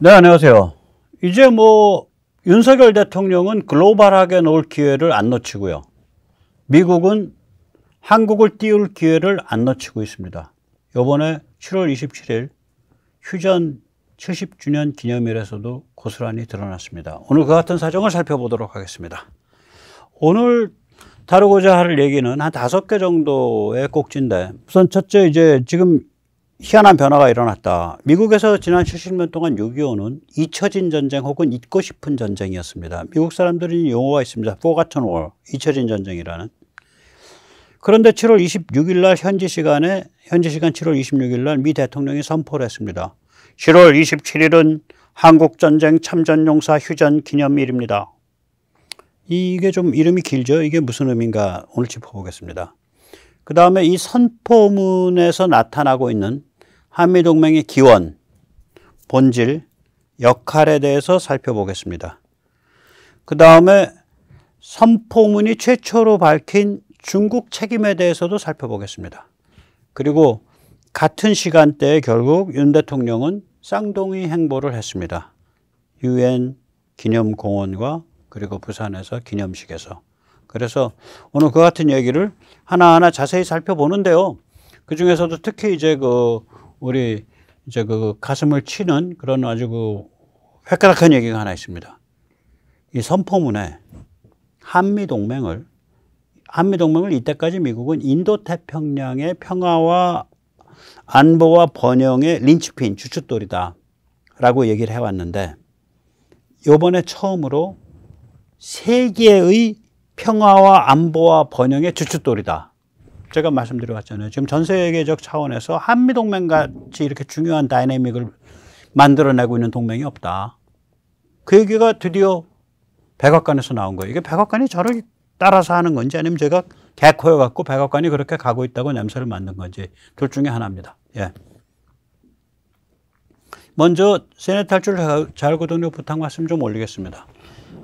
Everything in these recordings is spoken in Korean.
네, 안녕하세요. 이제 뭐 윤석열 대통령은 글로벌하게 놓을 기회를 안 놓치고요. 미국은 한국을 띄울 기회를 안 놓치고 있습니다. 요번에 7월 27일 휴전 70주년 기념일에서도 고스란히 드러났습니다. 오늘 그 같은 사정을 살펴보도록 하겠습니다. 오늘 다루고자 할 얘기는 한 다섯 개 정도의 꼭지인데 우선 첫째 이제 지금 희한한 변화가 일어났다. 미국에서 지난 70년 동안 6.25는 잊혀진 전쟁 혹은 잊고 싶은 전쟁이었습니다. 미국 사람들은 용어가 있습니다. Forgotten War, 잊혀진 전쟁이라는. 그런데 7월 26일 날 현지 시간에 현지 시간 7월 26일 날 미 대통령이 선포를 했습니다. 7월 27일은 한국 전쟁 참전 용사 휴전 기념일입니다. 이게 좀 이름이 길죠. 이게 무슨 의미인가 오늘 짚어보겠습니다. 그 다음에 이 선포문에서 나타나고 있는 한미동맹의 기원, 본질, 역할에 대해서 살펴보겠습니다. 그 다음에 선포문이 최초로 밝힌 중국 책임에 대해서도 살펴보겠습니다. 그리고 같은 시간대에 결국 윤 대통령은 쌍둥이 행보를 했습니다. 유엔 기념공원과 그리고 부산에서 기념식에서 그래서 오늘 그 같은 얘기를 하나하나 자세히 살펴보는데요. 그 중에서도 특히 이제 그 우리 이제 그 가슴을 치는 그런 아주 그 획가락한 얘기가 하나 있습니다. 이 선포문에 한미 동맹을 한미 동맹을 이때까지 미국은 인도 태평양의 평화와 안보와 번영의 린치핀 주춧돌이다라고 얘기를 해왔는데 요번에 처음으로 세계의 평화와 안보와 번영의 주춧돌이다. 제가 말씀드려봤잖아요. 지금 전 세계적 차원에서 한미동맹 같이 이렇게 중요한 다이내믹을 만들어내고 있는 동맹이 없다. 그 얘기가 드디어 백악관에서 나온 거예요. 이게 백악관이 저를 따라서 하는 건지 아니면 제가 개코여 갖고 백악관이 그렇게 가고 있다고 냄새를 만든 건지 둘 중에 하나입니다. 예. 먼저 세네 탈출 잘구독료 부탁 말씀 좀 올리겠습니다.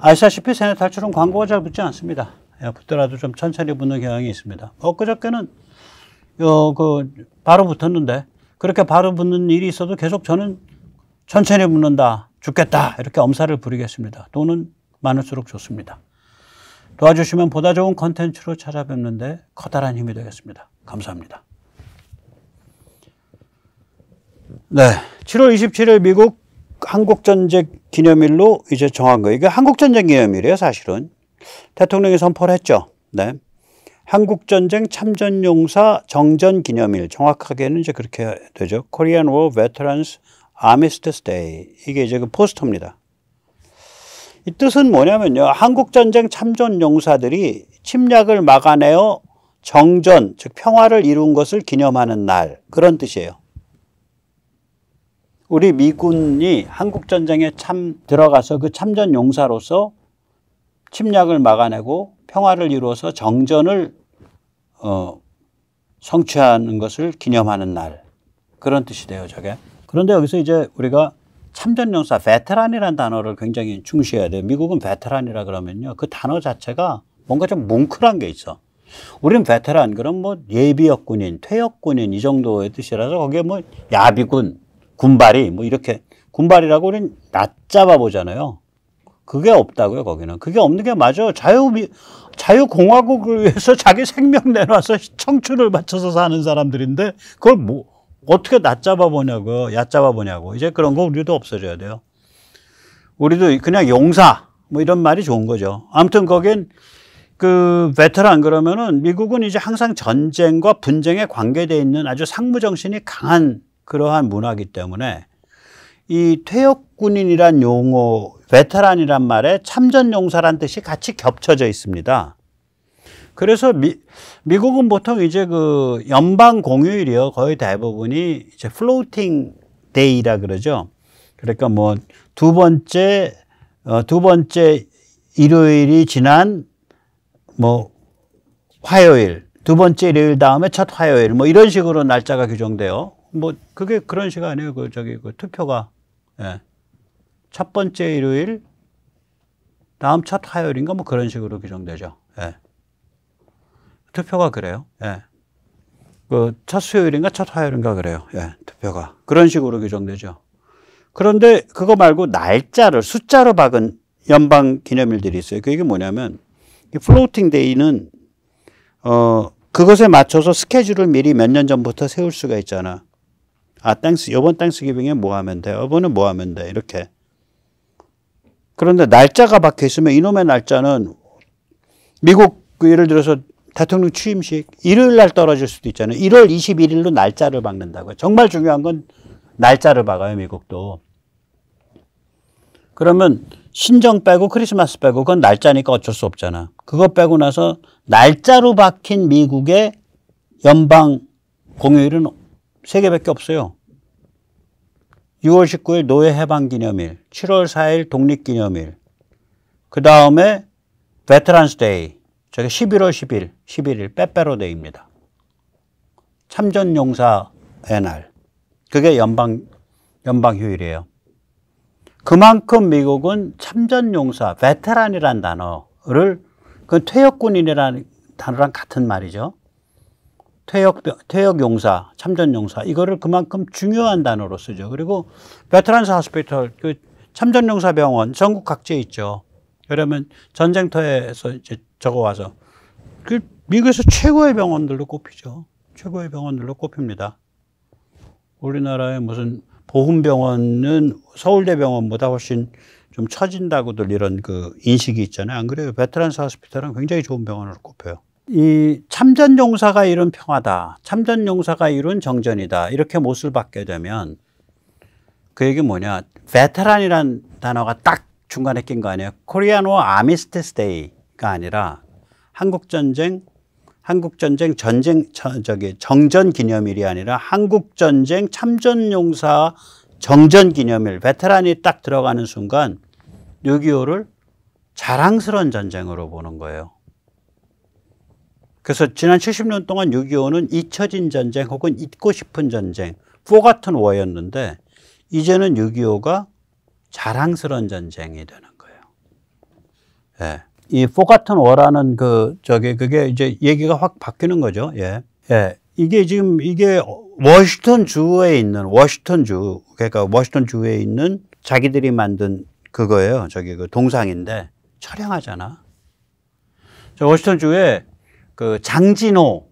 아시다시피 세뇌 탈출은 광고가 잘 붙지 않습니다. 예, 붙더라도 좀 천천히 붙는 경향이 있습니다. 엊그저께는 어, 그 바로 붙었는데 그렇게 바로 붙는 일이 있어도 계속 저는 천천히 붙는다, 죽겠다 이렇게 엄살을 부리겠습니다. 돈은 많을수록 좋습니다. 도와주시면 보다 좋은 컨텐츠로 찾아뵙는데 커다란 힘이 되겠습니다. 감사합니다. 네. 7월 27일 미국 한국전쟁 기념일로 이제 정한 거예요. 이게 한국전쟁 기념일이에요, 사실은. 대통령이 선포를 했죠. 네. 한국전쟁 참전용사 정전 기념일. 정확하게는 이제 그렇게 되죠. Korean War Veterans Armistice Day. 이게 이제 그 포스터입니다. 이 뜻은 뭐냐면요. 한국전쟁 참전용사들이 침략을 막아내어 정전, 즉 평화를 이룬 것을 기념하는 날. 그런 뜻이에요. 우리 미군이 한국 전쟁에 참 들어가서 그 참전 용사로서 침략을 막아내고 평화를 이루어서 정전을 어, 성취하는 것을 기념하는 날 그런 뜻이돼요 저게. 그런데 여기서 이제 우리가 참전용사 베테란이라는 단어를 굉장히 중시해야 돼요. 미국은 베테란이라 그러면요. 그 단어 자체가 뭔가 좀 뭉클한 게 있어. 우리는 베테란 그럼 뭐 예비역군인, 퇴역군인 이 정도의 뜻이라서 거기에 뭐 야비군 군발이 뭐 이렇게 군발이라고 우리는 낮잡아 보잖아요. 그게 없다고요, 거기는. 그게 없는 게 맞아요. 자유, 자유공화국을 위해서 자기 생명 내놔서 청춘을 바쳐서 사는 사람들인데 그걸 뭐, 어떻게 낮잡아 보냐고, 얕잡아 보냐고. 이제 그런 거 우리도 없어져야 돼요. 우리도 그냥 용사, 뭐 이런 말이 좋은 거죠. 아무튼 거긴 그 베테랑 그러면은 미국은 이제 항상 전쟁과 분쟁에 관계돼 있는 아주 상무정신이 강한 그러한 문화이기 때문에 이 퇴역군인이란 용어, 베테란이란 말에 참전용사란 뜻이 같이 겹쳐져 있습니다. 그래서 미, 미국은 보통 이제 그 연방 공휴일이요. 거의 대부분이 이제 플로팅 데이라 그러죠. 그러니까 뭐 두 번째, 어, 두 번째 일요일이 지난 뭐 화요일, 두 번째 일요일 다음에 첫 화요일, 뭐 이런 식으로 날짜가 규정돼요. 뭐 그게 그런 시간이에요. 그 저기 그 투표가 예. 첫 번째 일요일 다음 첫 화요일인가 뭐 그런 식으로 규정되죠. 예. 투표가 그래요. 예. 그 첫 수요일인가 첫 화요일인가 그래요. 예. 투표가 그런 식으로 규정되죠. 그런데 그거 말고 날짜를 숫자로 박은 연방 기념일들이 있어요. 그게 뭐냐면 이 플로팅 데이는 어 그것에 맞춰서 스케줄을 미리 몇 년 전부터 세울 수가 있잖아. 아, 땡스, 요번 땡스 기빙에 뭐 하면 돼? 요번은 뭐 하면 돼? 이렇게. 그런데 날짜가 박혀 있으면 이놈의 날짜는 미국 그 예를 들어서 대통령 취임식 일요일 날 떨어질 수도 있잖아요. 1월 21일로 날짜를 박는다고요. 정말 중요한 건 날짜를 박아요, 미국도. 그러면 신정 빼고 크리스마스 빼고 그건 날짜니까 어쩔 수 없잖아. 그거 빼고 나서 날짜로 박힌 미국의 연방 공휴일은 세 개밖에 없어요. 6월 19일 노예 해방 기념일, 7월 4일 독립 기념일, 그 다음에 베테랑스 데이, 저게 11월 10일, 11일 빼빼로 데이입니다. 참전 용사의 날. 그게 연방, 연방 휴일이에요. 그만큼 미국은 참전 용사, 베테랑이란 단어를 그 퇴역군인이라는 단어랑 같은 말이죠. 퇴역, 퇴역 용사, 참전 용사, 이거를 그만큼 중요한 단어로 쓰죠. 그리고 베테랑스 하스피털, 그 참전 용사 병원, 전국 각지에 있죠. 그러면 전쟁터에서 이제 저거 와서 그 미국에서 최고의 병원들로 꼽히죠. 최고의 병원들로 꼽힙니다. 우리나라의 무슨 보훈병원은 서울대병원보다 훨씬 좀 처진다고들 이런 그 인식이 있잖아요. 안 그래요? 베테랑스 하스피털은 굉장히 좋은 병원으로 꼽혀요. 이 참전용사가 이룬 평화다. 참전용사가 이룬 정전이다. 이렇게 못을 받게 되면 그 얘기 뭐냐. 베테란이란 단어가 딱 중간에 낀 거 아니에요. 코리안워 아미스티스 데이가 아니라 한국전쟁 한국전쟁 전쟁 저, 저기 정전 기념일이 아니라 한국전쟁 참전용사 정전 기념일 베테란이딱 들어가는 순간 6.25를 자랑스러운 전쟁으로 보는 거예요. 그래서 지난 70년 동안 6.25는 잊혀진 전쟁 혹은 잊고 싶은 전쟁, 포 같은 워였는데 이제는 6.25가 자랑스러운 전쟁이 되는 거예요. 예. 이 포가튼 워라는 그 저기 그게 이제 얘기가 확 바뀌는 거죠. 예. 예. 이게 지금 이게 워싱턴 주에 있는 워싱턴 주 그러니까 워싱턴 주에 있는 자기들이 만든 그거예요. 저기 그 동상인데 촬영하잖아. 저 워싱턴 주에 그 장진호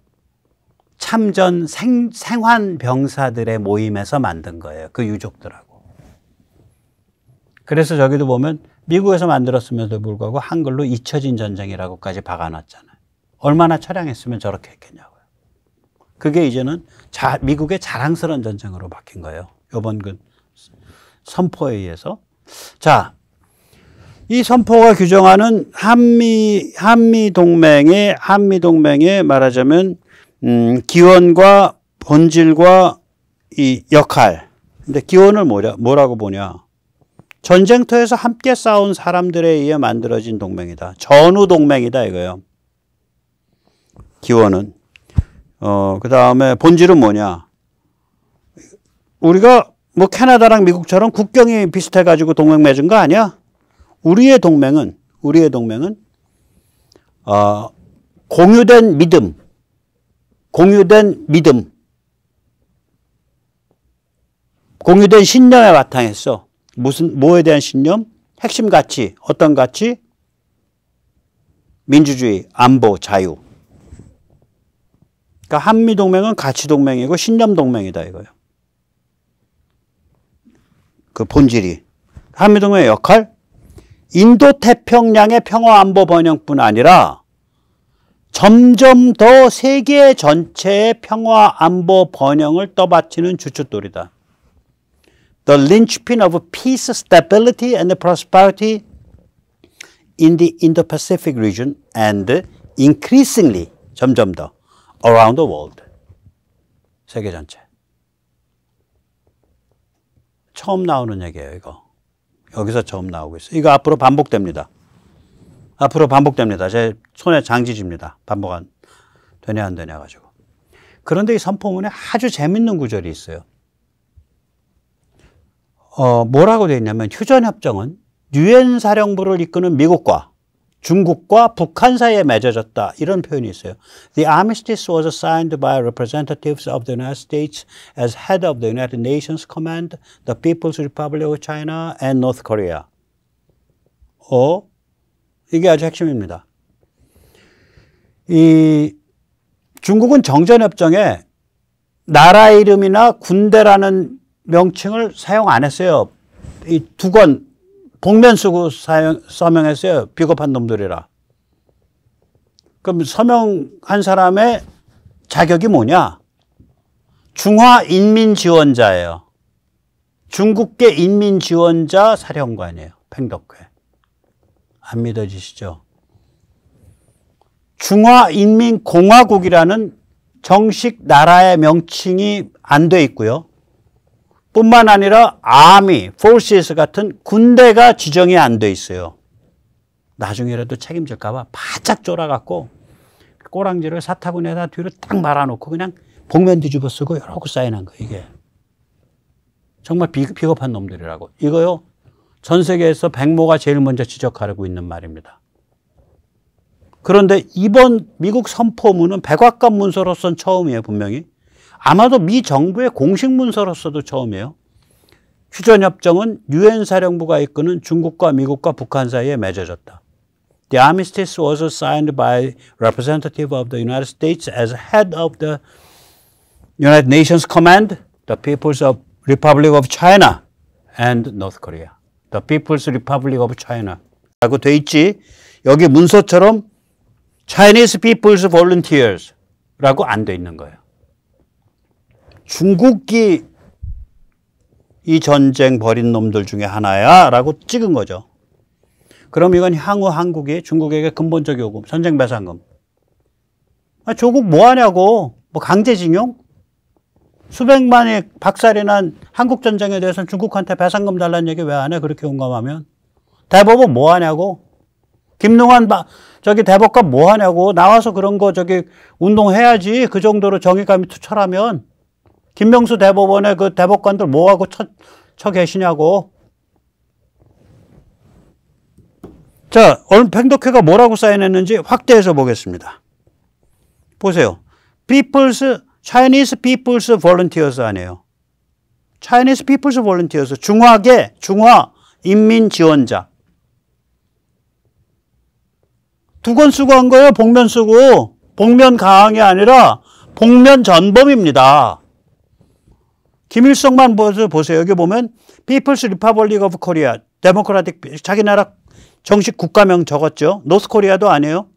참전 생, 생환 병사들의 모임에서 만든 거예요. 그 유족들하고. 그래서 저기도 보면 미국에서 만들었음에도 불구하고 한글로 잊혀진 전쟁이라고까지 박아놨잖아요. 얼마나 철량했으면 저렇게 했겠냐고요. 그게 이제는 자, 미국의 자랑스러운 전쟁으로 바뀐 거예요. 요번 그 선포에 의해서. 자, 이 선포가 규정하는 한미 한미 동맹의 한미 동맹의 말하자면 음, 기원과 본질과 이 역할. 근데 기원을 뭐라, 뭐라고 보냐? 전쟁터에서 함께 싸운 사람들에 의해 만들어진 동맹이다. 전후 동맹이다 이거예요. 기원은 어, 그다음에 본질은 뭐냐? 우리가 뭐 캐나다랑 미국처럼 국경이 비슷해 가지고 동맹 맺은 거 아니야? 우리의 동맹은 우리의 동맹은 어, 공유된 믿음, 공유된 믿음, 공유된 신념에 바탕했어. 무슨 뭐에 대한 신념? 핵심 가치, 어떤 가치? 민주주의, 안보, 자유. 그러니까 한미 동맹은 가치 동맹이고 신념 동맹이다 이거예요. 그 본질이 한미 동맹의 역할 인도 태평양의 평화 안보 번영뿐 아니라 점점 더 세계 전체의 평화 안보 번영을 떠받치는 주춧돌이다. The linchpin of peace, stability and prosperity in the Indo-Pacific region and increasingly 점점 더 around the world. 세계 전체. 처음 나오는 얘기예요, 이거. 여기서 처음 나오고 있어요. 이거 앞으로 반복됩니다. 앞으로 반복됩니다. 제 손에 장지집니다. 반복 안 되냐 안 되냐 가지고. 그런데 이 선포문에 아주 재밌는 구절이 있어요. 어, 뭐라고 되어 있냐면 휴전협정은 유엔 사령부를 이끄는 미국과 중국과 북한 사이에 맺어졌다 이런 표현이 있어요. The armistice was signed by representatives of the United States as head of the United Nations Command, the People's Republic of China, and North Korea. 어, 이게 아주 핵심입니다. 이 중국은 정전협정에 나라 이름이나 군대라는 명칭을 사용 안 했어요. 이두건 복면수구 사명, 서명했어요. 비겁한 놈들이라. 그럼 서명한 사람의 자격이 뭐냐? 중화인민지원자예요. 중국계 인민지원자 사령관이에요. 팽덕회. 안 믿어지시죠? 중화인민공화국이라는 정식 나라의 명칭이 안 돼 있고요. 뿐만 아니라 아미, 포 o r c e 같은 군대가 지정이 안 돼 있어요. 나중에라도 책임질까 봐 바짝 쫄아갖고 꼬랑지를 사타구니에다 뒤로 딱 말아놓고 그냥 복면 뒤집어 쓰고 이러곳 쌓여난 거예요 이게. 정말 비, 비겁한 놈들이라고. 이거요. 전 세계에서 백모가 제일 먼저 지적하려고 있는 말입니다. 그런데 이번 미국 선포문은 백악관 문서로선 처음이에요, 분명히. 아마도 미 정부의 공식 문서로서도 처음이에요. 휴전협정은 유엔 사령부가 이끄는 중국과 미국과 북한 사이에 맺어졌다. The armistice was signed by representative of the United States as head of the United Nations Command, the People's Republic of China and North Korea. The People's Republic of China. 라고 돼 있지. 여기 문서처럼 Chinese People's Volunteers 라고 안 돼 있는 거예요. 중국이이 전쟁 벌인 놈들 중에 하나야 라고 찍은 거죠. 그럼 이건 향후 한국이 중국에게 근본적 요금, 전쟁 배상금. 아, 조국 뭐 하냐고. 뭐 강제징용? 수백만이 박살이 난 한국 전쟁에 대해서 중국한테 배상금 달라는 얘기 왜 안 해? 그렇게 용감하면. 대법원 뭐 하냐고. 김능환 바, 저기 대법관 뭐 하냐고. 나와서 그런 거 저기 운동해야지. 그 정도로 정의감이 투철하면. 김명수 대법원의 그 대법관들 뭐하고 쳐, 쳐 계시냐고. 자, 오늘 팽독회가 뭐라고 사인했는지 확대해서 보겠습니다. 보세요. People's, Chinese People's Volunteers 아니에요. Chinese People's Volunteers. 중화계, 중화, 인민지원자. 두 권 쓰고 한 거예요. 복면 쓰고. 복면 가항이 아니라 복면 전범입니다. 김일성만 보세요. 여기 보면 People's Republic of Korea, Democratic 자기 나라 정식 국가명 적었죠. 노스코리아도 아니에요.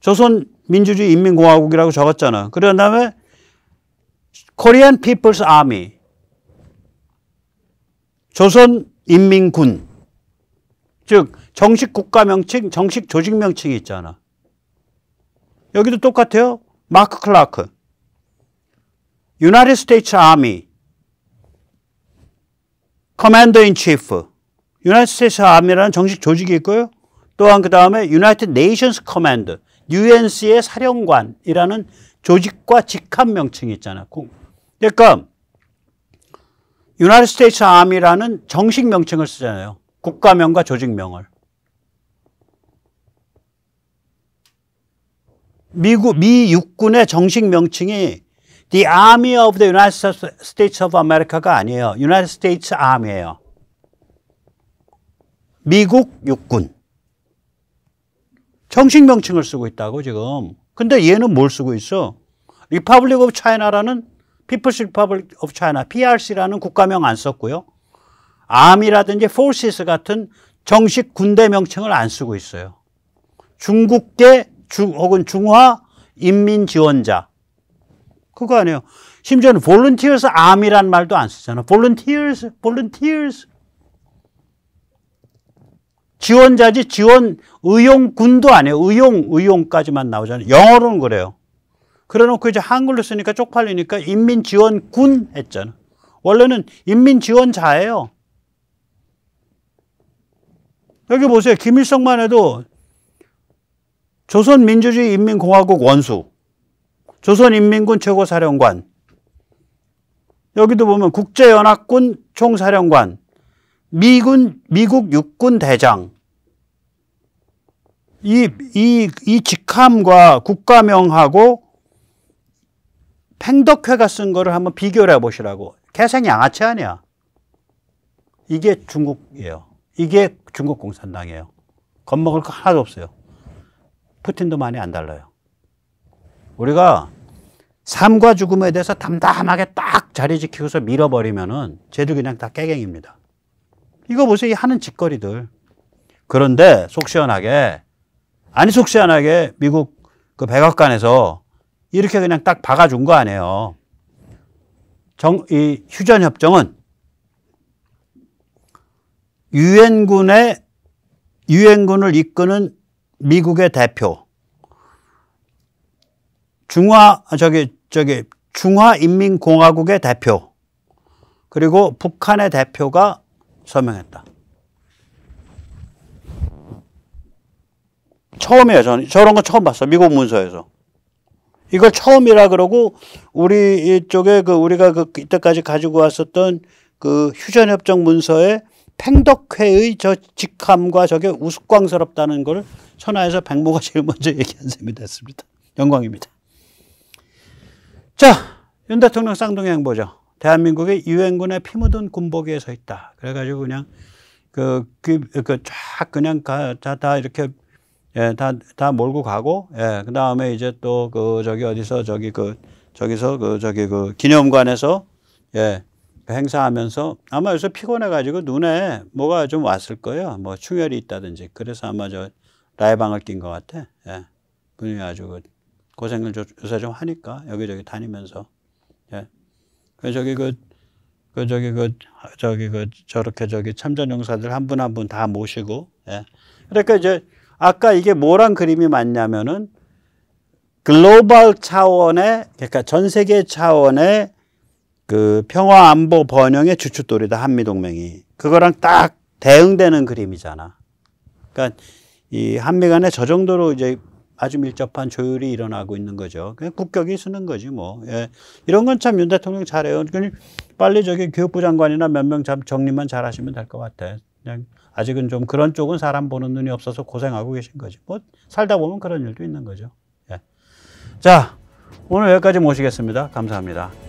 조선 민주주의 인민공화국이라고 적었잖아. 그런 다음에 Korean People's Army 조선 인민군 즉 정식 국가 명칭, 정식 조직 명칭이 있잖아. 여기도 똑같아요. 마크 클라크 United States Army Commander in Chief United States Army라는 정식 조직이 있고요. 또한 그 다음에 United Nations Command UNC의 사령관이라는 조직과 직함 명칭이 있잖아요. 그러니까 United States Army라는 정식 명칭을 쓰잖아요. 국가명과 조직명을. 미국, 미 육군의 정식 명칭이 The Army of the United States of America가 아니에요. United States Army예요. 미국 육군. 정식 명칭을 쓰고 있다고 지금. 근데 얘는 뭘 쓰고 있어? Republic of China라는 People's Republic of China, PRC라는 국가명 안 썼고요. Army라든지 Forces 같은 정식 군대 명칭을 안 쓰고 있어요. 중국계 중, 혹은 중화 인민지원자 그거 아니에요. 심지어는 volunteers arm이란 말도 안 쓰잖아. volunteers, volunteers. 지원자지 지원 의용군도 아니에요. 의용, 의용까지만 나오잖아요. 영어로는 그래요. 그래놓고 이제 한글로 쓰니까 쪽팔리니까 인민지원군 했잖아. 원래는 인민지원자예요. 여기 보세요. 김일성만 해도 조선민주주의인민공화국 원수. 조선인민군 최고사령관, 여기도 보면 국제연합군 총사령관, 미군, 미국 육군 대장, 이, 이, 이 직함과 국가명하고 팽덕회가 쓴 거를 한번 비교를 해보시라고. 개생 양아치 아니야. 이게 중국이에요. 이게 중국 공산당이에요. 겁먹을 거 하나도 없어요. 푸틴도 많이 안 달라요. 우리가 삶과 죽음에 대해서 담담하게 딱 자리 지키고서 밀어버리면은 쟤들 그냥 다 깨갱입니다. 이거 보세요. 이 하는 짓거리들. 그런데 속시원하게, 아니 속시원하게 미국 그 백악관에서 이렇게 그냥 딱 박아준 거 아니에요. 정, 이 휴전협정은 유엔군의, 유엔군을 이끄는 미국의 대표, 중화 저기 저기 중화인민공화국의 대표 그리고 북한의 대표가 서명했다. 처음이에요. 저는 저런 거 처음 봤어. 미국 문서에서. 이걸 처음이라 그러고 우리 이쪽에 그 우리가 그 이때까지 가지고 왔었던 그 휴전협정 문서에 팽덕회의 저 직함과 저게 우스꽝스럽다는 걸 천하에서 백모가 제일 먼저 얘기한 셈이 됐습니다. 영광입니다. 자, 윤 대통령 쌍둥이 행보죠. 대한민국의 유엔군의 피 묻은 군복위에 서 있다. 그래가지고 그냥 그, 그, 쫙 그냥 가, 다, 다 이렇게, 예, 다, 다 몰고 가고, 예, 그 다음에 이제 또 그, 저기 어디서 저기 그, 저기서 그, 저기 그 기념관에서, 예, 그 행사하면서 아마 요새 피곤해가지고 눈에 뭐가 좀 왔을 거예요. 뭐 충혈이 있다든지. 그래서 아마 저 라이방을 낀 것 같아. 예. 분명히 아주 그 고생을 요새 좀 하니까 여기저기 다니면서 예. 그 저기 그, 그 저기 그 저기 그 저렇게 저기 참전 용사들 한 분 한 분 다 모시고 예. 그러니까 이제 아까 이게 뭐랑 그림이 맞냐면은 글로벌 차원의 그러니까 전 세계 차원의 그 평화 안보 번영의 주춧돌이다 한미 동맹이 그거랑 딱 대응되는 그림이잖아. 그러니까 이 한미 간에 저 정도로 이제 아주 밀접한 조율이 일어나고 있는 거죠. 그냥 국격이 쓰는 거지 뭐. 예. 이런 건 참 윤 대통령 잘해요. 그러 빨리 저기 교육부 장관이나 몇명 정리만 잘하시면 될 것 같아. 그냥 아직은 좀 그런 쪽은 사람 보는 눈이 없어서 고생하고 계신 거지. 뭐 살다 보면 그런 일도 있는 거죠. 예. 자, 오늘 여기까지 모시겠습니다. 감사합니다.